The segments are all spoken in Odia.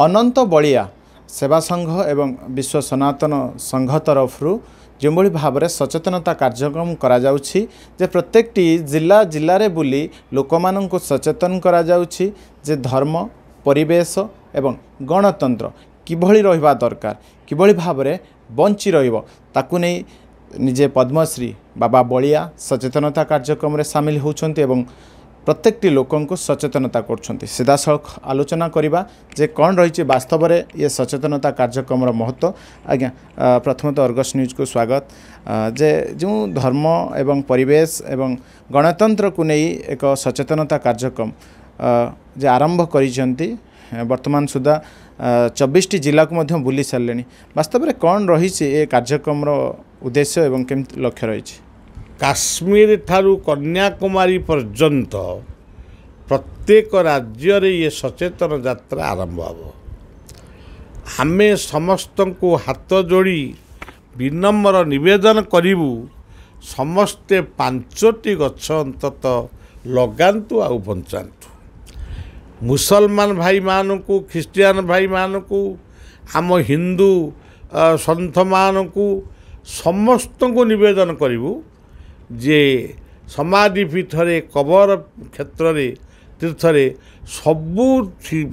ଅନନ୍ତ ବଳିଆ ସେବା ସଂଘ ଏବଂ ବିଶ୍ୱ ସନାତନ ସଂଘ ତରଫରୁ ଯେଉଁଭଳି ଭାବରେ ସଚେତନତା କାର୍ଯ୍ୟକ୍ରମ କରାଯାଉଛି ଯେ ପ୍ରତ୍ୟେକଟି ଜିଲ୍ଲା ଜିଲ୍ଲାରେ ବୁଲି ଲୋକମାନଙ୍କୁ ସଚେତନ କରାଯାଉଛି ଯେ ଧର୍ମ ପରିବେଶ ଏବଂ ଗଣତନ୍ତ୍ର କିଭଳି ରହିବା ଦରକାର କିଭଳି ଭାବରେ ବଞ୍ଚି ରହିବ ତାକୁ ନେଇ ନିଜେ ପଦ୍ମଶ୍ରୀ ବାବା ବଳିଆ ସଚେତନତା କାର୍ଯ୍ୟକ୍ରମରେ ସାମିଲ ହେଉଛନ୍ତି ଏବଂ ପ୍ରତ୍ୟେକଟି ଲୋକଙ୍କୁ ସଚେତନତା କରୁଛନ୍ତି ସିଧାସଳଖ ଆଲୋଚନା କରିବା ଯେ କ'ଣ ରହିଛି ବାସ୍ତବରେ ଇଏ ସଚେତନତା କାର୍ଯ୍ୟକ୍ରମର ମହତ୍ତ୍ୱ ଆଜ୍ଞା ପ୍ରଥମତଃ ଅର୍ଗସ୍ ନ୍ୟୁଜ୍କୁ ସ୍ୱାଗତ ଯେ ଯେଉଁ ଧର୍ମ ଏବଂ ପରିବେଶ ଏବଂ ଗଣତନ୍ତ୍ରକୁ ନେଇ ଏକ ସଚେତନତା କାର୍ଯ୍ୟକ୍ରମ ଯେ ଆରମ୍ଭ କରିଛନ୍ତି ବର୍ତ୍ତମାନ ସୁଦ୍ଧା ଚବିଶଟି ଜିଲ୍ଲାକୁ ମଧ୍ୟ ବୁଲି ସାରିଲେଣି ବାସ୍ତବରେ କ'ଣ ରହିଛି ଏ କାର୍ଯ୍ୟକ୍ରମର ଉଦ୍ଦେଶ୍ୟ ଏବଂ କେମିତି ଲକ୍ଷ୍ୟ ରହିଛି କାଶ୍ମୀର ଠାରୁ କନ୍ୟାକୁମାରୀ ପର୍ଯ୍ୟନ୍ତ ପ୍ରତ୍ୟେକ ରାଜ୍ୟରେ ଇଏ ସଚେତନ ଯାତ୍ରା ଆରମ୍ଭ ହେବ ଆମେ ସମସ୍ତଙ୍କୁ ହାତ ଯୋଡ଼ି ବିନମ୍ର ନିବେଦନ କରିବୁ ସମସ୍ତେ ପାଞ୍ଚଟି ଗଛ ଅନ୍ତତଃ ଲଗାନ୍ତୁ ଆଉ ବଞ୍ଚାନ୍ତୁ ମୁସଲମାନ ଭାଇମାନଙ୍କୁ ଖ୍ରୀଷ୍ଟିଆନ ଭାଇମାନଙ୍କୁ ଆମ ହିନ୍ଦୁ ସନ୍ଥମାନଙ୍କୁ ସମସ୍ତଙ୍କୁ ନିବେଦନ କରିବୁ ଯେ ସମାଧି ପୀଠରେ କବର କ୍ଷେତ୍ରରେ ତୀର୍ଥରେ ସବୁ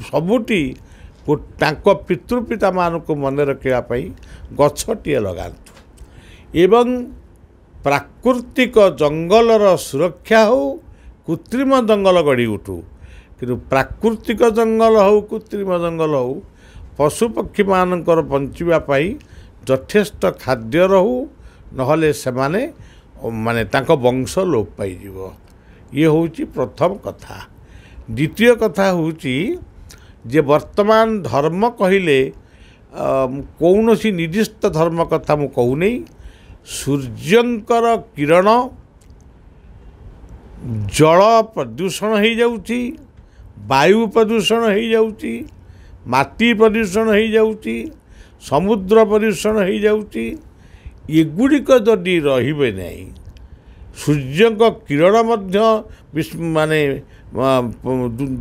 ସବୁଟି ତାଙ୍କ ପିତୃପିତାମାନଙ୍କୁ ମନେ ରଖିବା ପାଇଁ ଗଛଟିଏ ଲଗାନ୍ତୁ ଏବଂ ପ୍ରାକୃତିକ ଜଙ୍ଗଲର ସୁରକ୍ଷା ହେଉ କୃତ୍ରିମ ଜଙ୍ଗଲ ଗଢ଼ି ଉଠୁ କିନ୍ତୁ ପ୍ରାକୃତିକ ଜଙ୍ଗଲ ହେଉ କୃତ୍ରିମ ଜଙ୍ଗଲ ହେଉ ପଶୁପକ୍ଷୀମାନଙ୍କର ବଞ୍ଚିବା ପାଇଁ ଯଥେଷ୍ଟ ଖାଦ୍ୟ ରହୁ ନହେଲେ ସେମାନେ माने मानक वंश लोप पाइव ये हूँ प्रथम कथा द्वितीय कथा हूँ जे वर्तमान धर्म कहले कौन सी निर्दिष्ट धर्म कथा मु कहूने सूर्यकर किरण जल प्रदूषण हो जाऊँ वायु प्रदूषण हो जाऊँ माटी प्रदूषण हो जाऊँ समुद्र प्रदूषण हो जाऊँ ଏଗୁଡ଼ିକ ଯଦି ରହିବେ ନାହିଁ ସୂର୍ଯ୍ୟଙ୍କ କିରଣ ମଧ୍ୟ ମାନେ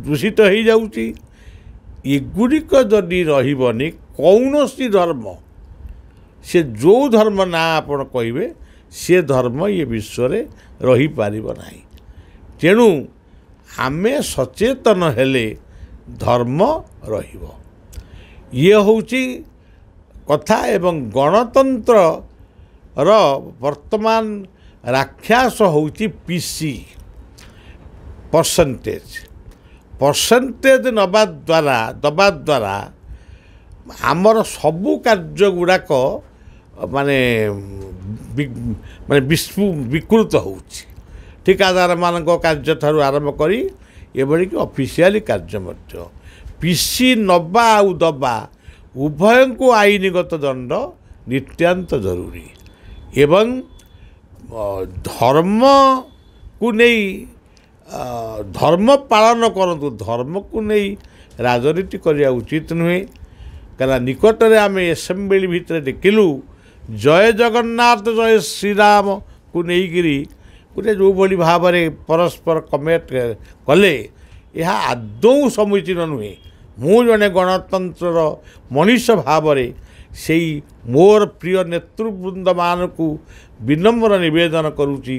ଦୂଷିତ ହୋଇଯାଉଛି ଏଗୁଡ଼ିକ ଯଦି ରହିବନି କୌଣସି ଧର୍ମ ସେ ଯେଉଁ ଧର୍ମ ନାଁ ଆପଣ କହିବେ ସେ ଧର୍ମ ଏ ବିଶ୍ୱରେ ରହିପାରିବ ନାହିଁ ତେଣୁ ଆମେ ସଚେତନ ହେଲେ ଧର୍ମ ରହିବ ଇଏ ହେଉଛି କଥା ଏବଂ ଗଣତନ୍ତ୍ର ର ବର୍ତ୍ତମାନ ରାକ୍ଷାସ ହେଉଛି ପି ସି ପରସେଣ୍ଟେଜ୍ ପରସେଣ୍ଟେଜ୍ ନେବା ଦ୍ୱାରା ଦେବା ଦ୍ୱାରା ଆମର ସବୁ କାର୍ଯ୍ୟ ଗୁଡ଼ାକ ମାନେ ମାନେ ବିକୃତ ହେଉଛି ଠିକାଦାରମାନଙ୍କ କାର୍ଯ୍ୟଠାରୁ ଆରମ୍ଭ କରି ଏଭଳିକି ଅଫିସିଆଲି କାର୍ଯ୍ୟ ମଧ୍ୟ ପି ସି ନେବା ଆଉ ଦେବା ଉଭୟଙ୍କୁ ଆଇନଗତ ଦଣ୍ଡ ନିତ୍ୟାନ୍ତ ଜରୁରୀ ଏବଂ ଧର୍ମକୁ ନେଇ ଧର୍ମ ପାଳନ କରନ୍ତୁ ଧର୍ମକୁ ନେଇ ରାଜନୀତି କରିବା ଉଚିତ ନୁହେଁ କାରଣ ନିକଟରେ ଆମେ ଏସେମ୍ବଲି ଭିତରେ ଦେଖିଲୁ ଜୟ ଜଗନ୍ନାଥ ଜୟ ଶ୍ରୀରାମକୁ ନେଇକିରି ଗୋଟେ ଯେଉଁଭଳି ଭାବରେ ପରସ୍ପର କମେଣ୍ଟ କଲେ ଏହା ଆଦୌ ସମୁଚୀନ ନୁହେଁ ମୁଁ ଜଣେ ଗଣତନ୍ତ୍ରର ମଣିଷ ଭାବରେ ସେଇ ମୋର ପ୍ରିୟ ନେତୃବୃନ୍ଦମାନଙ୍କୁ ବିନମ୍ର ନିବେଦନ କରୁଛି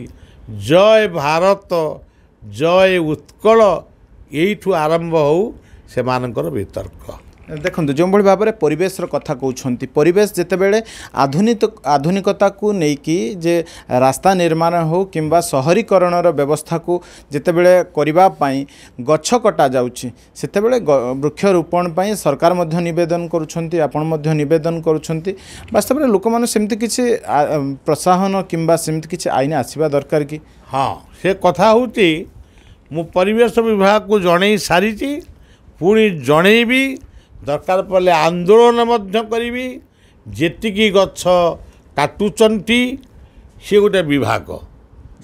ଜୟ ଭାରତ ଜୟ ଉତ୍କଳ ଏଇଠୁ ଆରମ୍ଭ ହେଉ ସେମାନଙ୍କର ବିତର୍କ ଦେଖନ୍ତୁ ଯେଉଁଭଳି ଭାବରେ ପରିବେଶର କଥା କହୁଛନ୍ତି ପରିବେଶ ଯେତେବେଳେ ଆଧୁନିକ ଆଧୁନିକତାକୁ ନେଇକି ଯେ ରାସ୍ତା ନିର୍ମାଣ ହେଉ କିମ୍ବା ସହରୀକରଣର ବ୍ୟବସ୍ଥାକୁ ଯେତେବେଳେ କରିବା ପାଇଁ ଗଛ କଟା ଯାଉଛି ସେତେବେଳେ ବୃକ୍ଷରୋପଣ ପାଇଁ ସରକାର ମଧ୍ୟ ନିବେଦନ କରୁଛନ୍ତି ଆପଣ ମଧ୍ୟ ନିବେଦନ କରୁଛନ୍ତି ବାସ୍ତବରେ ଲୋକମାନେ ସେମିତି କିଛି ପ୍ରୋତ୍ସାହନ କିମ୍ବା ସେମିତି କିଛି ଆଇନ ଆସିବା ଦରକାର କି ହଁ ସେ କଥା ହେଉଛି ମୁଁ ପରିବେଶ ବିଭାଗକୁ ଜଣେଇ ସାରିଛି ପୁଣି ଜଣେଇବି ଦରକାର ପଡ଼ିଲେ ଆନ୍ଦୋଳନ ମଧ୍ୟ କରିବି ଯେତିକି ଗଛ କାଟୁଛନ୍ତି ସେ ଗୋଟେ ବିଭାଗ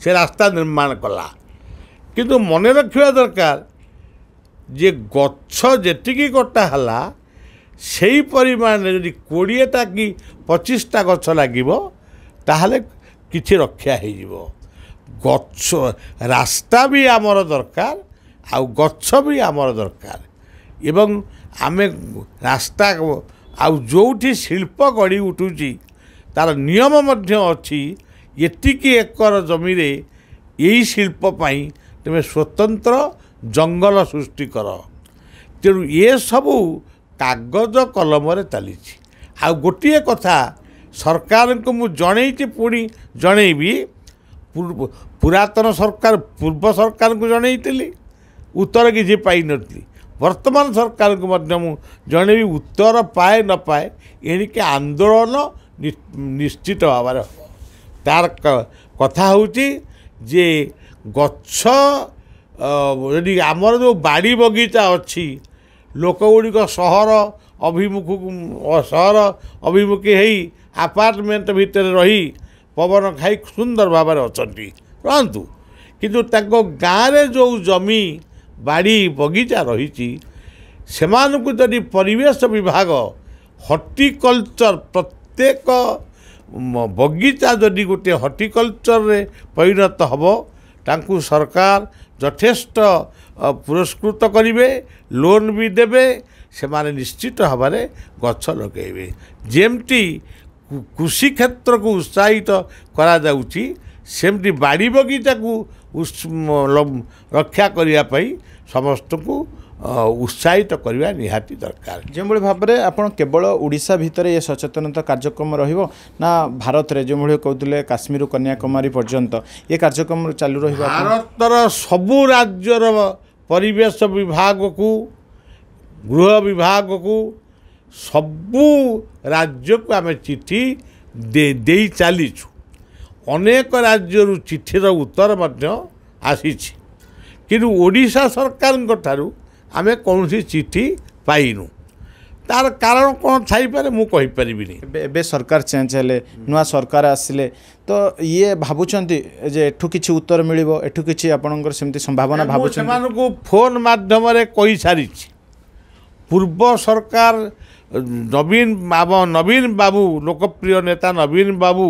ସେ ରାସ୍ତା ନିର୍ମାଣ କଲା କିନ୍ତୁ ମନେ ରଖିବା ଦରକାର ଯେ ଗଛ ଯେତିକି କଟା ହେଲା ସେଇ ପରିମାଣରେ ଯଦି କୋଡ଼ିଏଟା କି ପଚିଶଟା ଗଛ ଲାଗିବ ତାହେଲେ କିଛି ରକ୍ଷା ହେଇଯିବ ଗଛ ରାସ୍ତା ବି ଆମର ଦରକାର ଆଉ ଗଛ ବି ଆମର ଦରକାର ଏବଂ ଆମେ ରାସ୍ତା ଆଉ ଯେଉଁଠି ଶିଳ୍ପ ଗଢ଼ି ଉଠୁଛି ତା'ର ନିୟମ ମଧ୍ୟ ଅଛି ଏତିକି ଏକର ଜମିରେ ଏଇ ଶିଳ୍ପ ପାଇଁ ତୁମେ ସ୍ୱତନ୍ତ୍ର ଜଙ୍ଗଲ ସୃଷ୍ଟି କର ତେଣୁ ଏସବୁ କାଗଜ କଲମରେ ଚାଲିଛି ଆଉ ଗୋଟିଏ କଥା ସରକାରଙ୍କୁ ମୁଁ ଜଣେଇଛି ପୁଣି ଜଣେଇବି ପୁରାତନ ସରକାର ପୂର୍ବ ସରକାରଙ୍କୁ ଜଣେଇଥିଲି ଉତ୍ତର କିଛି ପାଇନଥିଲି ବର୍ତ୍ତମାନ ସରକାରଙ୍କୁ ମଧ୍ୟ ମୁଁ ଜଣେ ବି ଉତ୍ତର ପାଏ ନ ପାଏ ଏଣିକି ଆନ୍ଦୋଳନ ନିଶ୍ଚିତ ଭାବରେ ହେବ ତାର କଥା ହେଉଛି ଯେ ଗଛ ଯଦି ଆମର ଯେଉଁ ବାଡ଼ି ବଗିଚା ଅଛି ଲୋକଗୁଡ଼ିକ ସହର ଅଭିମୁଖକୁ ସହର ଅଭିମୁଖୀ ହେଇ ଆପାର୍ଟମେଣ୍ଟ ଭିତରେ ରହି ପବନ ଖାଇ ସୁନ୍ଦର ଭାବରେ ଅଛନ୍ତି ରହନ୍ତୁ କିନ୍ତୁ ତାଙ୍କ ଗାଁରେ ଯେଉଁ ଜମି ବାଡ଼ି ବଗିଚା ରହିଛି ସେମାନଙ୍କୁ ଯଦି ପରିବେଶ ବିଭାଗ ହର୍ଟିକଲଚର୍ ପ୍ରତ୍ୟେକ ବଗିଚା ଯଦି ଗୋଟିଏ ହର୍ଟିକଲଚର୍ରେ ପରିଣତ ହେବ ତାଙ୍କୁ ସରକାର ଯଥେଷ୍ଟ ପୁରସ୍କୃତ କରିବେ ଲୋନ୍ ବି ଦେବେ ସେମାନେ ନିଶ୍ଚିତ ଭାବରେ ଗଛ ଲଗାଇବେ ଯେମିତି କୃଷି କ୍ଷେତ୍ରକୁ ଉତ୍ସାହିତ କରାଯାଉଛି ସେମିତି ବାଡ଼ି ବଗିଚାକୁ ରକ୍ଷା କରିବା ପାଇଁ ସମସ୍ତଙ୍କୁ ଉତ୍ସାହିତ କରିବା ନିହାତି ଦରକାର ଯେଉଁଭଳି ଭାବରେ ଆପଣ କେବଳ ଓଡ଼ିଶା ଭିତରେ ଏ ସଚେତନତା କାର୍ଯ୍ୟକ୍ରମ ରହିବ ନା ଭାରତରେ ଯେଉଁଭଳି କହୁଥିଲେ କାଶ୍ମୀର କନ୍ୟାକୁମାରୀ ପର୍ଯ୍ୟନ୍ତ ଏ କାର୍ଯ୍ୟକ୍ରମ ଚାଲୁ ରହିବ ଭାରତର ସବୁ ରାଜ୍ୟର ପରିବେଶ ବିଭାଗକୁ ଗୃହ ବିଭାଗକୁ ସବୁ ରାଜ୍ୟକୁ ଆମେ ଚିଠି ଦେଇ ଚାଲିଛୁ ଅନେକ ରାଜ୍ୟରୁ ଚିଠିର ଉତ୍ତର ମଧ୍ୟ ଆସିଛି କିନ୍ତୁ ଓଡ଼ିଶା ସରକାରଙ୍କ ଠାରୁ ଆମେ କୌଣସି ଚିଠି ପାଇନୁ ତାର କାରଣ କ'ଣ ଥାଇପାରେ ମୁଁ କହିପାରିବିନି ଏବେ ସରକାର ଚେଞ୍ଜ ହେଲେ ନୂଆ ସରକାର ଆସିଲେ ତ ଇଏ ଭାବୁଛନ୍ତି ଯେ ଏଠୁ କିଛି ଉତ୍ତର ମିଳିବ ଏଠୁ କିଛି ଆପଣଙ୍କର ସେମିତି ସମ୍ଭାବନା ଭାବୁଛି ସେମାନଙ୍କୁ ଫୋନ୍ ମାଧ୍ୟମରେ କହିସାରିଛି ପୂର୍ବ ସରକାର ନବୀନ ଆମ ନବୀନ ବାବୁ ଲୋକପ୍ରିୟ ନେତା ନବୀନ ବାବୁ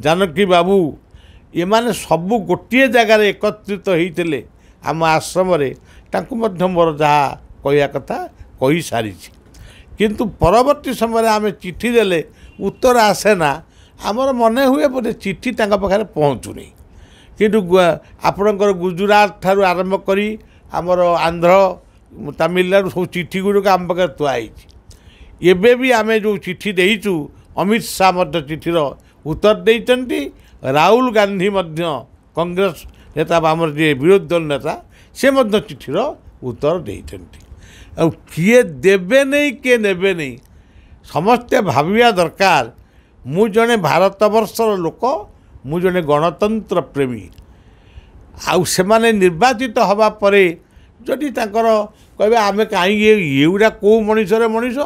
ଜାନକୀ ବାବୁ ଏମାନେ ସବୁ ଗୋଟିଏ ଜାଗାରେ ଏକତ୍ରିତ ହୋଇଥିଲେ ଆମ ଆଶ୍ରମରେ ତାଙ୍କୁ ମଧ୍ୟ ମୋର ଯାହା କହିବା କଥା କହିସାରିଛି କିନ୍ତୁ ପରବର୍ତ୍ତୀ ସମୟରେ ଆମେ ଚିଠି ଦେଲେ ଉତ୍ତର ଆସେ ନା ଆମର ମନେ ହୁଏ ବୋଧେ ଚିଠି ତାଙ୍କ ପାଖରେ ପହଞ୍ଚୁନି କିନ୍ତୁ ଆପଣଙ୍କର ଗୁଜୁରାଟ ଠାରୁ ଆରମ୍ଭ କରି ଆମର ଆନ୍ଧ୍ର ତାମିଲନାଡ଼ୁ ସବୁ ଚିଠି ଗୁଡ଼ିକ ଆମ ପାଖରେ ଥୁଆ ହେଇଛି ଏବେ ବି ଆମେ ଯେଉଁ ଚିଠି ଦେଇଛୁ ଅମିତ ଶାହା ମଧ୍ୟ ଚିଠିର ଉତ୍ତର ଦେଇଛନ୍ତି ରାହୁଲ ଗାନ୍ଧୀ ମଧ୍ୟ କଂଗ୍ରେସ ନେତା ବା ଆମର ଯିଏ ବିରୋଧୀ ଦଳ ନେତା ସେ ମଧ୍ୟ ଚିଠିର ଉତ୍ତର ଦେଇଛନ୍ତି ଆଉ କିଏ ଦେବେ ନେଇ କିଏ ନେବେ ନେଇ ସମସ୍ତେ ଭାବିବା ଦରକାର ମୁଁ ଜଣେ ଭାରତବର୍ଷର ଲୋକ ମୁଁ ଜଣେ ଗଣତନ୍ତ୍ର ପ୍ରେମୀ ଆଉ ସେମାନେ ନିର୍ବାଚିତ ହେବା ପରେ ଯଦି ତାଙ୍କର କହିବେ ଆମେ କାହିଁକି ଏଗୁଡ଼ା କେଉଁ ମଣିଷରେ ମଣିଷ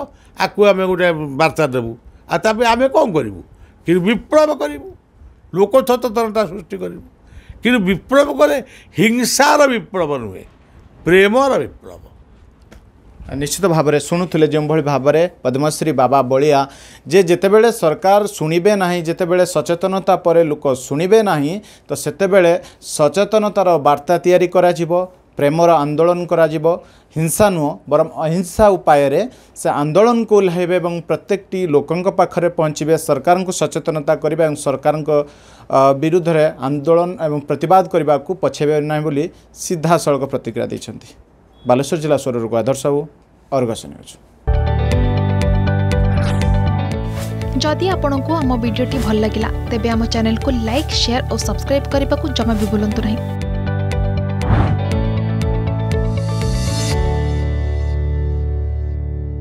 ଆକୁ ଆମେ ଗୋଟେ ବାର୍ତ୍ତା ଦେବୁ ଆଉ ତା'ପରେ ଆମେ କ'ଣ କରିବୁ କିନ୍ତୁ ବିପ୍ଳବ କରିବୁ ଲୋକ ସଚେତନତା ସୃଷ୍ଟି କରିବୁ କିନ୍ତୁ ବିପ୍ଳବ କଲେ ହିଂସାର ବିପ୍ଳବ ନୁହେଁ ପ୍ରେମର ବିପ୍ଳବ ନିଶ୍ଚିତ ଭାବରେ ଶୁଣୁଥିଲେ ଯେଉଁଭଳି ଭାବରେ ପଦ୍ମଶ୍ରୀ ବାବା ବଳିଆ ଯେ ଯେତେବେଳେ ସରକାର ଶୁଣିବେ ନାହିଁ ଯେତେବେଳେ ସଚେତନତା ପରେ ଲୋକ ଶୁଣିବେ ନାହିଁ ତ ସେତେବେଳେ ସଚେତନତାର ବାର୍ତ୍ତା ତିଆରି କରାଯିବ ପ୍ରେମର ଆନ୍ଦୋଳନ କରାଯିବ ହିଂସା ନୁହଁ ବରଂ ଅହିଂସା ଉପାୟରେ ସେ ଆନ୍ଦୋଳନକୁ ଓହ୍ଲାଇବେ ଏବଂ ପ୍ରତ୍ୟେକଟି ଲୋକଙ୍କ ପାଖରେ ପହଞ୍ଚିବେ ସରକାରଙ୍କୁ ସଚେତନତା କରିବେ ଏବଂ ସରକାରଙ୍କ ବିରୁଦ୍ଧରେ ଆନ୍ଦୋଳନ ଏବଂ ପ୍ରତିବାଦ କରିବାକୁ ପଛେଇବେ ନାହିଁ ବୋଲି ସିଧାସଳଖ ପ୍ରତିକ୍ରିୟା ଦେଇଛନ୍ତି ବାଲେଶ୍ୱର ଜିଲ୍ଲା ସ୍ୱରରୁ ଆଦର୍ଶ ସାହୁ ଅର୍ଗସ ନ୍ୟୁଜ୍ ଯଦି ଆପଣଙ୍କୁ ଆମ ଭିଡ଼ିଓଟି ଭଲ ଲାଗିଲା ତେବେ ଆମ ଚ୍ୟାନେଲକୁ ଲାଇକ୍ ସେୟାର ଓ ସବସ୍କ୍ରାଇବ୍ କରିବାକୁ ଜମା ବି ଭୁଲନ୍ତୁ ନାହିଁ